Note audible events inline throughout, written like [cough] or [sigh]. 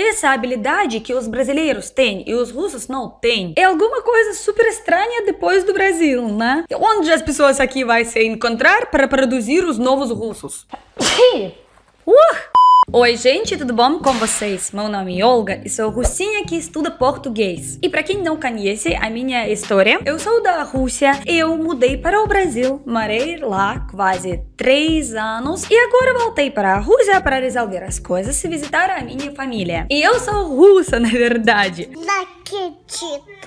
Essa habilidade que os brasileiros têm e os russos não têm é alguma coisa super estranha depois do Brasil, né? Onde as pessoas aqui vão se encontrar para produzir os novos russos? uh! Oi, gente, tudo bom com vocês? Meu nome é Olga e sou russinha que estuda português. E para quem não conhece a minha história, eu sou da Rússia e eu mudei para o Brasil. Morei lá quase três anos e agora voltei para a Rússia para resolver as coisas e visitar a minha família. E eu sou russa, [laughs] na verdade. Daqui, tipo.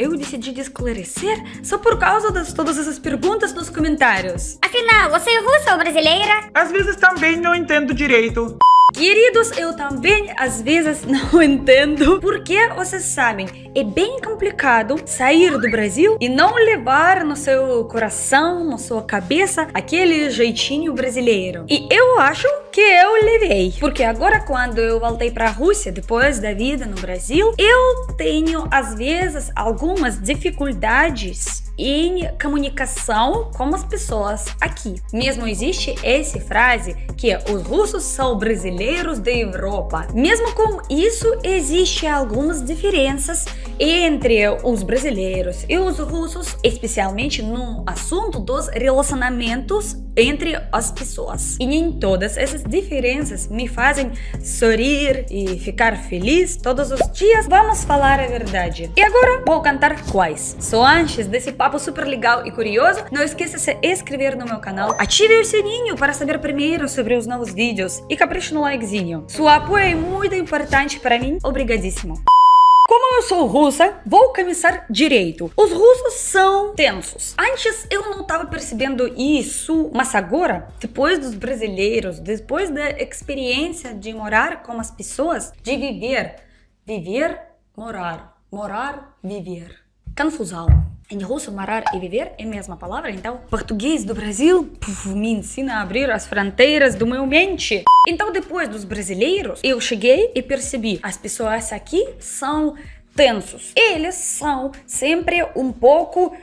Eu decidi esclarecer só por causa de todas essas perguntas nos comentários. Afinal, você é russa ou brasileira? Às vezes também não entendo direito. Queridos, eu também às vezes [laughs] não entendo porque vocês sabem, é bem complicado sair do Brasil e não levar no seu coração, na sua cabeça, aquele jeitinho argentino e brasileiro. E eu acho que eu levei, porque agora quando eu voltei para a Rússia depois da vida no Brasil, eu tenho às vezes algumas dificuldades em comunicação com as pessoas aqui. Mesmo existe essa frase que os russos são brasileiros da Europa. Mesmo com isso, existem algumas diferenças entre os brasileiros e os russos, especialmente no assunto dos relacionamentos entre as pessoas. E nem todas essas diferenças me fazem sorrir e ficar feliz todos os dias. Vamos falar a verdade. E agora vou cantar quais. Só antes desse papo super legal e curioso, não esqueça de se inscrever no meu canal, ative o sininho para saber primeiro sobre os novos vídeos e capricha no likezinho. Seu apoio é muito importante para mim. Obrigadíssimo. Como eu sou russa, vou começar direito. Os russos são tensos. Antes eu não estava percebendo isso, mas agora, depois dos brasileiros, depois da experiência de morar com as pessoas, de viver, viver, morar, morar, viver. Confusão em russo morar e viver é a mesma palavra, então português do Brasil puf, me ensina a abrir as fronteiras do meu mente. Então depois dos brasileiros, eu cheguei e percebi, as pessoas aqui são tensos. Eles são sempre um pouco...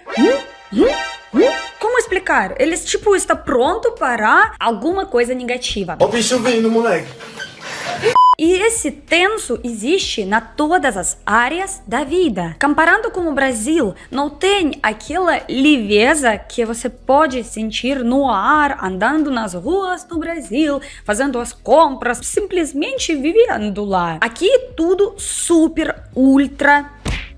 Como explicar? Eles tipo estão pronto para alguma coisa negativa. Ó o bicho vindo, moleque! E esse tenso existe na todas as áreas da vida. Comparando com o Brasil, não tem aquela leveza que você pode sentir no ar, andando nas ruas do Brasil, fazendo as compras, simplesmente vivendo lá. Aqui tudo super, ultra,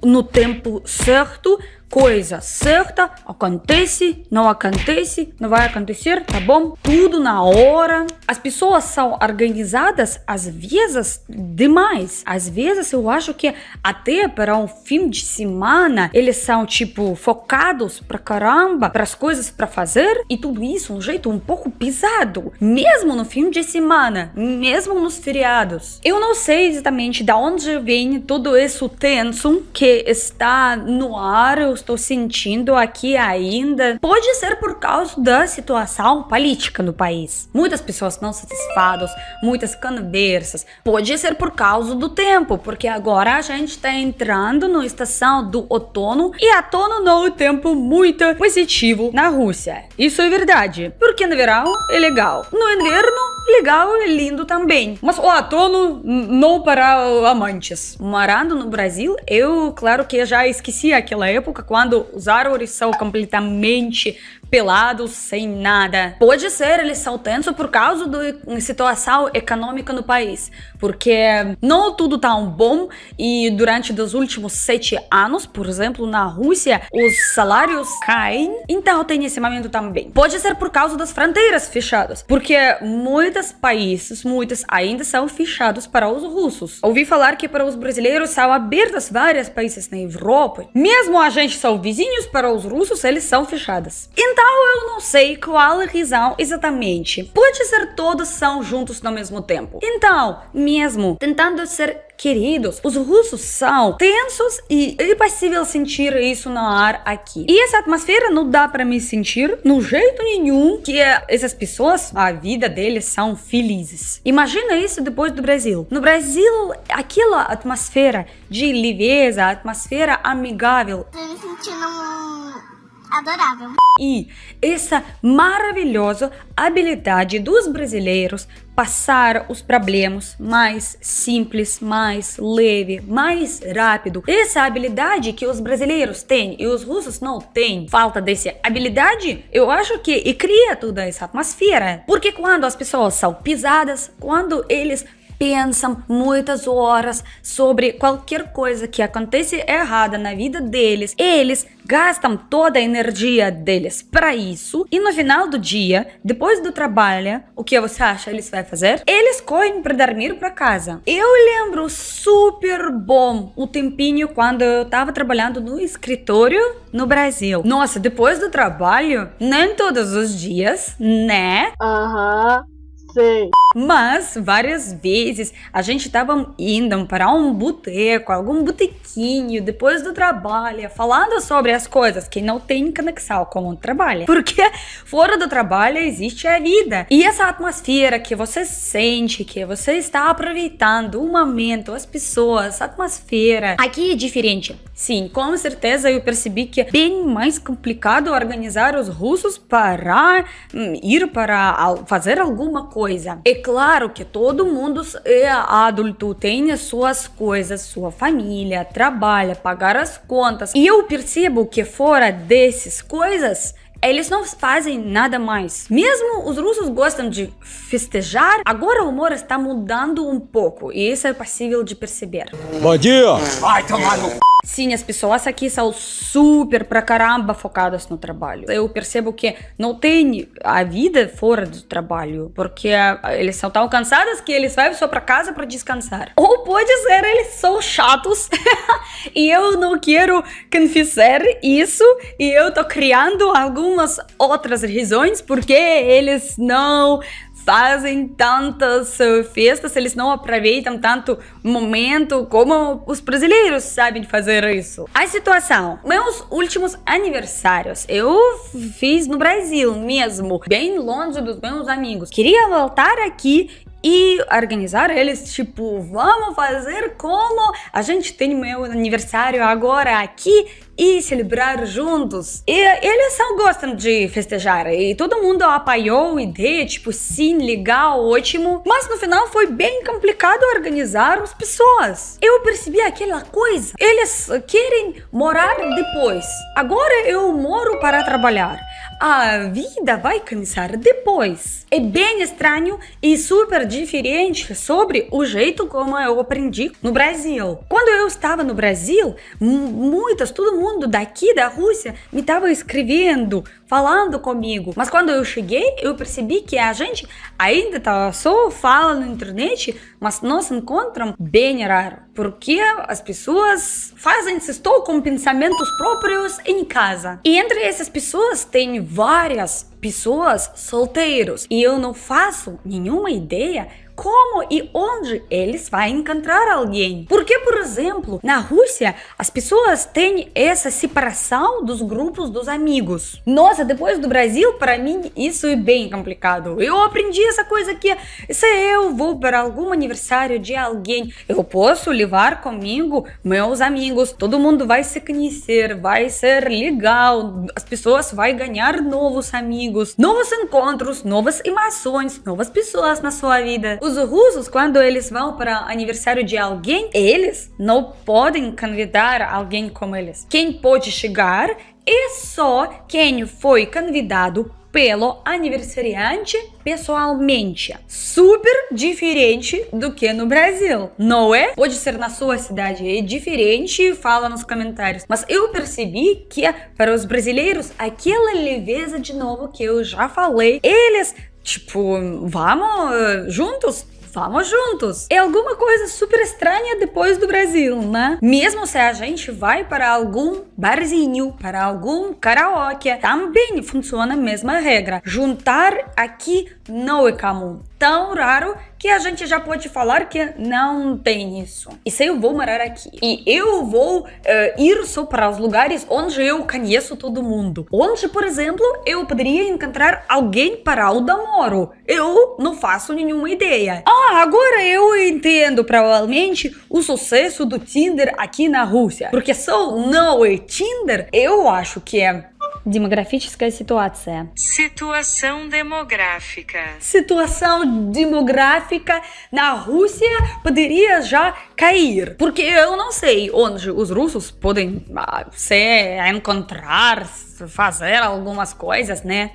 no tempo certo, coisa certa, acontece, não acontece, não vai acontecer, tá bom? Tudo na hora. As pessoas são organizadas às vezes demais. Às vezes eu acho que até para um fim de semana eles são tipo focados pra caramba, para as coisas para fazer e tudo isso um jeito um pouco pesado, mesmo no fim de semana, mesmo nos feriados. Eu não sei exatamente de onde vem todo esse tenso que está no ar, eu estou sentindo aqui ainda pode ser por causa da situação política no país. Muitas pessoas não satisfadas, muitas conversas. Pode ser por causa do tempo, porque agora a gente está entrando na estação do outono e outono não é um tempo muito positivo na Rússia. Isso é verdade, porque no verão é legal, no inverno legal e lindo também. Mas o atono não para amantes. Morando no Brasil, eu, claro que já esqueci aquela época quando as árvores são completamente pelado, sem nada. Pode ser eles são tensos por causa da situação econômica no país, porque não tudo tão tá bom e durante os últimos sete anos, por exemplo, na Rússia, os salários caem, então tem esse momento também. Pode ser por causa das fronteiras fechadas, porque muitos países, muitos ainda são fechados para os russos. Ouvi falar que para os brasileiros são abertas vários países na Europa, mesmo a gente são vizinhos para os russos, eles são fechados. Então, tal eu não sei qual a razão exatamente. Pode ser todos são juntos ao mesmo tempo. Então, mesmo tentando ser queridos, os russos são tensos e é possível sentir isso no ar aqui. E essa atmosfera não dá para me sentir no jeito nenhum que essas pessoas, a vida deles são felizes. Imagina isso depois do Brasil. No Brasil, aquela atmosfera de leveza, atmosfera amigável. Eu me sentindo adorável. E essa maravilhosa habilidade dos brasileiros passar os problemas mais simples, mais leve, mais rápido. Essa habilidade que os brasileiros têm e os russos não têm. Falta dessa habilidade, eu acho que e cria toda essa atmosfera. Porque quando as pessoas são pisadas, quando eles pensam muitas horas sobre qualquer coisa que acontece errada na vida deles. Eles gastam toda a energia deles para isso e no final do dia, depois do trabalho, o que você acha eles vai fazer? Eles correm para dormir para casa. Eu lembro super bom o tempinho quando eu tava trabalhando no escritório no Brasil. Nossa, depois do trabalho, nem todos os dias, né? Aham, uh -huh. sim. Mas várias vezes a gente estava indo para um boteco, algum botequinho, depois do trabalho, falando sobre as coisas que não tem conexão com o trabalho. Porque fora do trabalho existe a vida. E essa atmosfera que você sente, que você está aproveitando o momento, as pessoas, a atmosfera. Aqui é diferente. Sim, com certeza eu percebi que é bem mais complicado organizar os russos para hum, ir para fazer alguma coisa. É claro que todo mundo é adulto, tem as suas coisas, sua família, trabalha, pagar as contas. E eu percebo que fora dessas coisas, eles não fazem nada mais. Mesmo os russos gostam de festejar, agora o humor está mudando um pouco e isso é possível de perceber. Bom dia! Vai tomar no c... Sim, as pessoas aqui são super pra caramba focadas no trabalho. Eu percebo que não tem a vida fora do trabalho, porque ah, eles são tão cansados que eles vão só pra casa pra descansar. Ou pode ser eles são chatos [laughs] e eu não quero confessar isso e eu tô criando algumas outras razões porque eles não fazem tantas uh, festas, eles não aproveitam tanto momento como os brasileiros sabem fazer isso. A situação, meus últimos aniversários, eu fiz no Brasil mesmo, bem longe dos meus amigos. Queria voltar aqui e organizar eles, tipo, vamos fazer como a gente tem meu aniversário agora aqui e celebrar juntos. E eles só gostam de festejar e todo mundo apoiou a ideia, tipo, sim, legal, ótimo. Mas no final foi bem complicado organizar as pessoas. Eu percebi aquela coisa. Eles querem morar depois. Agora eu moro para trabalhar a vida vai começar depois. É bem estranho e super diferente sobre o jeito como eu aprendi no Brasil. Quando eu estava no Brasil, muitas, todo mundo daqui da Rússia me estava escrevendo, falando comigo. Mas quando eu cheguei, eu percebi que a gente ainda tava só fala na internet, mas nós encontramos bem raro porque as pessoas fazem sextou com pensamentos próprios em casa. E entre essas pessoas tem várias pessoas solteiros e eu não faço nenhuma ideia como e onde eles vão encontrar alguém. Porque exemplo, na Rússia, as pessoas têm essa separação dos grupos dos amigos. Nossa, depois do Brasil, para mim, isso é bem complicado. Eu aprendi essa coisa que se eu vou para algum aniversário de alguém, eu posso levar comigo meus amigos. Todo mundo vai se conhecer, vai ser legal. As pessoas vão ganhar novos amigos, novos encontros, novas emoções, novas pessoas na sua vida. Os russos, quando eles vão para aniversário de alguém, eles não podem convidar alguém como eles. Quem pode chegar é só quem foi convidado pelo aniversariante pessoalmente. Super diferente do que no Brasil, não é? Pode ser na sua cidade, é diferente, fala nos comentários. Mas eu percebi que para os brasileiros, aquela leveza de novo que eu já falei, eles, tipo, vamos eh, juntos? Vamos juntos! É alguma coisa super estranha depois do Brasil, né? Mesmo se a gente vai para algum barzinho, para algum karaokê, também funciona a mesma regra. Juntar aqui não é comum. Tão raro que a gente já pode falar que não tem isso. E se eu vou morar aqui? E eu vou uh, ir só para os lugares onde eu conheço todo mundo. Onde, por exemplo, eu poderia encontrar alguém para o namoro. Eu não faço nenhuma ideia. Ah, agora eu entendo provavelmente o sucesso do Tinder aqui na Rússia. Porque só não é Tinder, eu acho que é Демографическая ситуация. Situação demográfica. Situação demográfica na Rússia poderia já cair. Porque eu não sei onde os russos podem ah, se encontrar, fazer algumas coisas, né?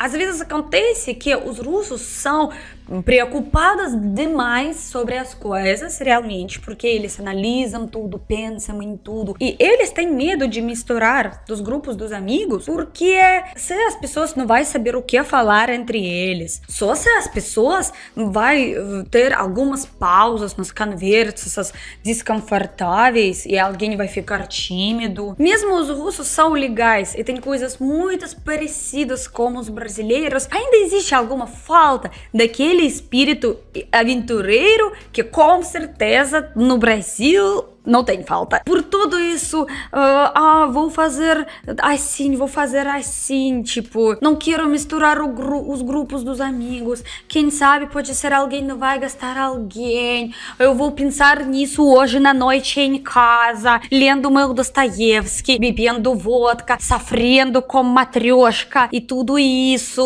Às vezes acontece que os russos são preocupadas demais sobre as coisas realmente, porque eles analisam tudo, pensam em tudo. E eles têm medo de misturar dos grupos dos amigos, porque é, se as pessoas não vai saber o que falar entre eles, só se as pessoas vai uh, ter algumas pausas nas conversas desconfortáveis e alguém vai ficar tímido. Mesmo os russos são legais e tem coisas muito parecidas com os brasileiros, ainda existe alguma falta daquele aquele espírito aventureiro que com certeza no Brasil não tem falta. Por tudo isso, uh, ah, vou fazer assim, vou fazer assim, tipo, não quero misturar gru os grupos dos amigos, quem sabe pode ser alguém, não vai gastar alguém, eu vou pensar nisso hoje na noite em casa, lendo meu Dostoevsky, bebendo vodka, sofrendo com matrioshka e tudo isso.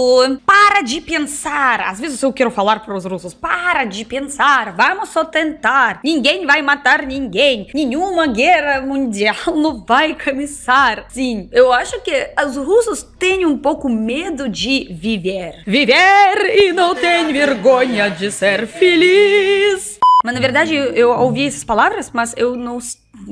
Para de pensar, às vezes eu quero falar para os russos, para de pensar, vamos só tentar, ninguém vai matar ninguém, nenhuma guerra mundial [laughs] não vai começar. Sim, eu acho que os russos têm um pouco medo de viver. Viver e não tem vergonha de ser feliz. Mas na verdade eu, eu ouvi essas palavras, mas eu não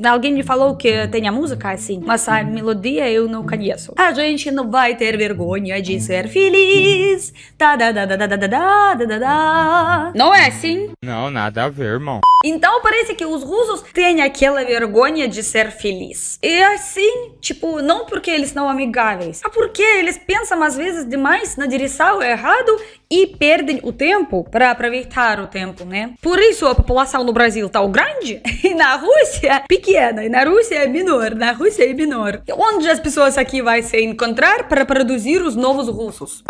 Alguém me falou que tem a música assim, mas a melodia eu não conheço. A gente não vai ter vergonha de ser feliz. Da, da, da, da, da, da, da, da, da. Não é assim? Não, nada a ver, irmão. Então parece que os russos têm aquela vergonha de ser feliz. E assim, tipo, não porque eles não amigáveis, mas é porque eles pensam às vezes demais na direção errado e perdem o tempo para aproveitar o tempo, né? Por isso a população no Brasil tão tá grande e [laughs] na Rússia pequena, e na Rússia é menor, na Rússia é menor. E onde as pessoas aqui vai se encontrar para produzir os novos russos?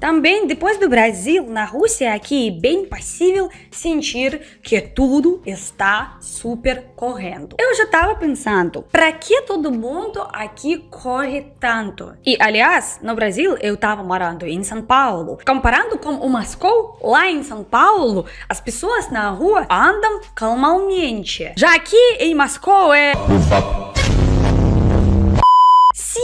Também, depois do Brasil, na Rússia é aqui é bem possível sentir que tudo está super correndo. Eu já estava pensando, para que todo mundo aqui corre tanto? E, aliás, no Brasil eu estava morando em São Paulo. Comparando com o Moscou, lá em São Paulo, as pessoas na rua andam calmamente. Já aqui em Moscou é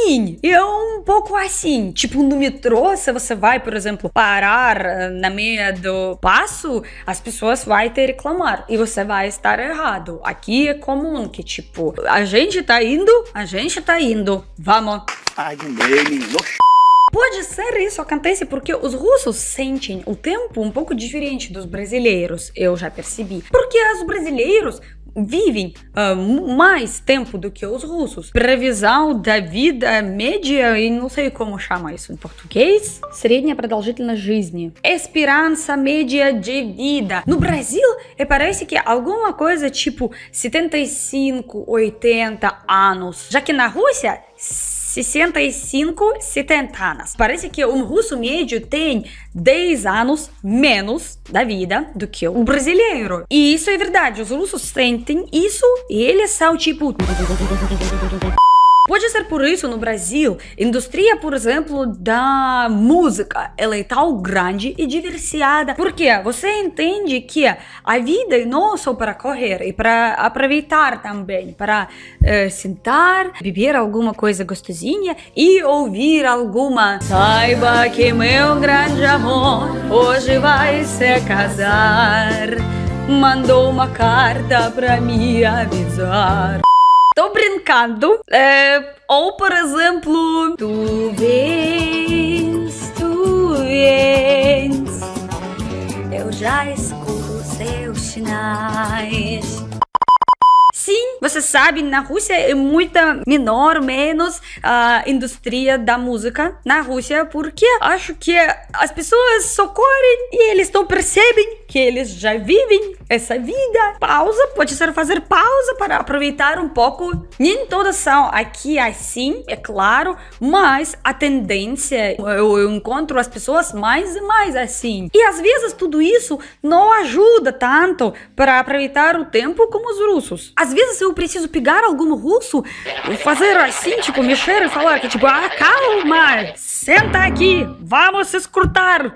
assim. Eu um pouco assim. Tipo, no metrô, se você vai, por exemplo, parar ah, na meia do passo, as pessoas vão te reclamar. E você vai estar errado. Aqui é comum que, tipo, a gente tá indo, a gente tá indo. Vamos. Ai, menino. Pode ser isso acontece porque os russos sentem o tempo um pouco diferente dos brasileiros, eu já percebi. Porque os brasileiros vivem uh, mais tempo do que os russos. Previsão da vida média, e não sei como chama isso em português. Средняя продолжительность жизни. Esperança média de vida. No Brasil, é, parece que alguma coisa tipo 75, 80 anos. Já que na Rússia, 65, 70 anos. Parece que um russo médio tem 10 anos menos da vida do que um brasileiro. E isso é verdade, os russos sentem isso e eles são tipo... Pode ser por isso no Brasil, indústria, por exemplo, da música, ela é tão grande e diversificada, porque você entende que a vida é não só para correr, e é para aproveitar também, para eh, sentar, beber alguma coisa gostosinha e ouvir alguma. Saiba que meu grande amor hoje vai se casar, mandou uma carta para me avisar. Tô brincando. É, ou, por exemplo... Tu vens, tu vens, eu já escuto seus sinais. Sim, você sabe, na Rússia é muita menor, menos a indústria da música na Rússia, porque acho que as pessoas socorrem e eles não percebem que eles já vivem essa vida. Pausa, pode ser fazer pausa para aproveitar um pouco. Nem todas são aqui assim, é claro, mas a tendência, eu, eu encontro as pessoas mais e mais assim. E às vezes tudo isso não ajuda tanto para aproveitar o tempo como os russos. Às vezes eu preciso pegar algum russo, fazer assim, tipo, mexer e falar que, tipo, ah, calma, senta aqui, vamos escutar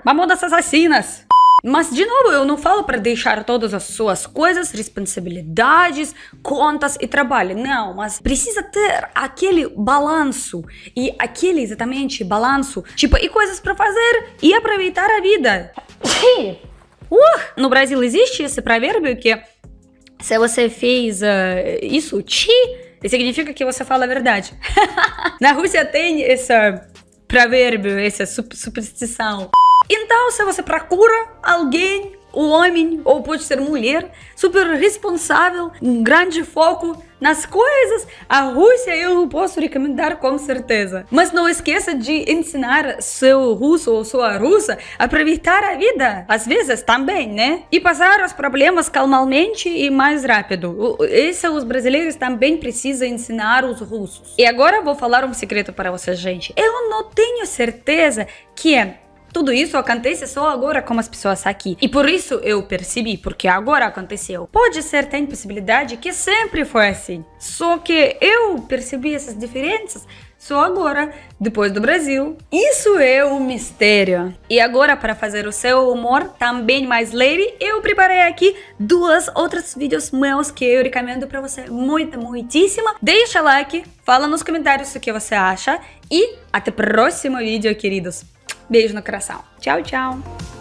escrutar, das assassinas. Mas, de novo, eu não falo para deixar todas as suas coisas, responsabilidades, contas e trabalho. Não, mas precisa ter aquele balanço. E aquele exatamente balanço. Tipo, e coisas para fazer e aproveitar a vida. Sim. Uh, no Brasil existe esse provérbio que se você fez uh, isso, ti, significa que você fala a verdade. [laughs] Na Rússia tem essa provérbio, essa superstição. Então, se você procura alguém, um homem ou pode ser mulher, super responsável, um grande foco nas coisas, a Rússia eu posso recomendar com certeza. Mas não esqueça de ensinar seu russo ou sua russa a aproveitar a vida, às vezes também, né? E passar os problemas calmamente e mais rápido. Isso é os brasileiros também precisam ensinar os russos. E agora vou falar um segredo para vocês, gente. Eu não tenho certeza que é tudo isso acontece só agora com as pessoas aqui. E por isso eu percebi, porque agora aconteceu. Pode ser, tem possibilidade que sempre foi assim. Só que eu percebi essas diferenças só agora, depois do Brasil. Isso é um mistério. E agora, para fazer o seu humor também mais leve, eu preparei aqui duas outros vídeos meus que eu recomendo para você muito, muitíssimo. Deixa like, fala nos comentários o que você acha e até o próximo vídeo, queridos. Beijo no coração. Tchau, tchau.